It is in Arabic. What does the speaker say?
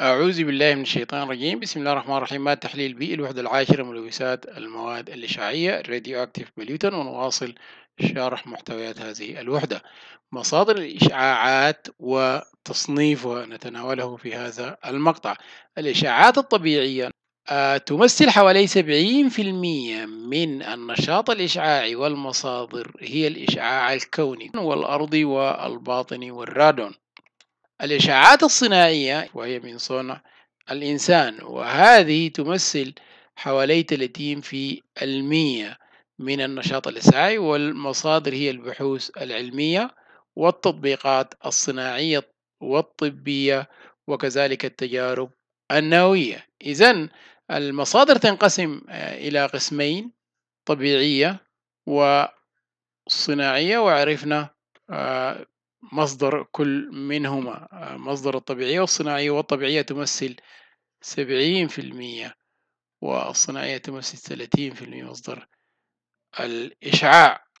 أعوذ بالله من الشيطان الرجيم بسم الله الرحمن الرحيم ما تحليل بي الوحدة العاشرة ملوثات المواد الإشعاعية الراديو أكتيف بليوتن ونواصل شرح محتويات هذه الوحدة مصادر الإشعاعات وتصنيفها نتناوله في هذا المقطع الإشعاعات الطبيعية آه، تمثل حوالي 70% من النشاط الإشعاعي والمصادر هي الإشعاع الكوني والأرضي والباطني والرادون الإشعاعات الصناعية وهي من صنع الإنسان وهذه تمثل حوالي 30 في المية من النشاط الإسعاعي والمصادر هي البحوث العلمية والتطبيقات الصناعية والطبية وكذلك التجارب النووية إذا المصادر تنقسم آه، إلى قسمين طبيعية وصناعية وعرفنا آه، مصدر كل منهما آه، مصدر الطبيعية والصناعية والطبيعية تمثل سبعين في المية والصناعية تمثل ثلاثين في المية مصدر الإشعاع